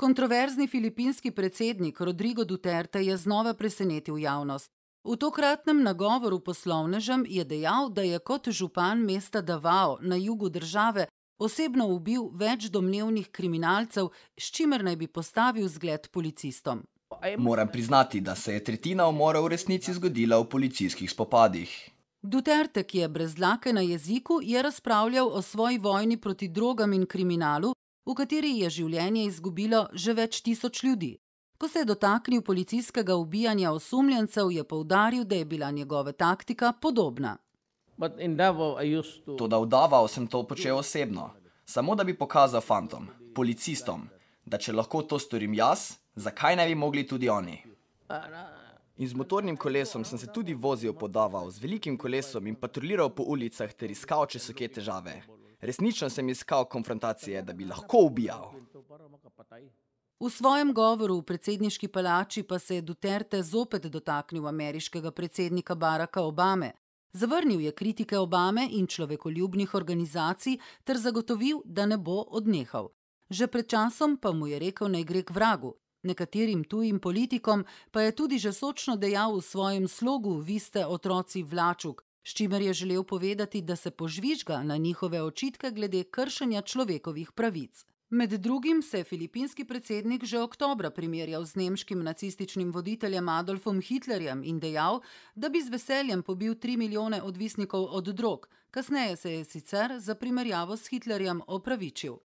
Kontroverzni filipinski predsednik Rodrigo Duterte je znova presenetil javnost. V tokratnem nagovoru poslovnežem je dejal, da je kot župan mesta Davao na jugu države osebno ubil več domnevnih kriminalcev, s čimer naj bi postavil zgled policistom. Moram priznati, da se je tretjina umora v resnici zgodila v policijskih spopadih. Duterte, ki je brez dlake na jeziku, je razpravljal o svoji vojni proti drogam in kriminalu, v kateri je življenje izgubilo že več tisoč ljudi. Ko se je dotaknil policijskega ubijanja osumljencev, je povdaril, da je bila njegova taktika podobna. Toda v Davao sem to počel osebno, samo da bi pokazal fantom, policistom, da če lahko to storim jaz, zakaj ne bi mogli tudi oni. In z motornim kolesom sem se tudi vozil po Davao, z velikim kolesom in patruliral po ulicah ter iskal, če so kje težave. Resnično sem iskal konfrontacije, da bi lahko ubijal. V svojem govoru v predsedniški palači pa se je Duterte zopet dotaknil ameriškega predsednika Baracka Obame. Zavrnil je kritike Obame in človekoljubnih organizacij ter zagotovil, da ne bo odnehal. Že pred časom pa mu je rekel naj gre k vragu. Nekaterim tujim politikom pa je tudi že sočno dejal v svojem slogu: Vi ste otroci vlačuk, S čimer je želel povedati, da se požvižga na njihove očitke glede kršenja človekovih pravic. Med drugim se je filipinski predsednik že oktobra primerjal z nemškim nacističnim voditeljem Adolfom Hitlerjem in dejal, da bi z veseljem pobil 3 milijone odvisnikov od drog. Kasneje se je sicer za primerjavo s Hitlerjem opravičil.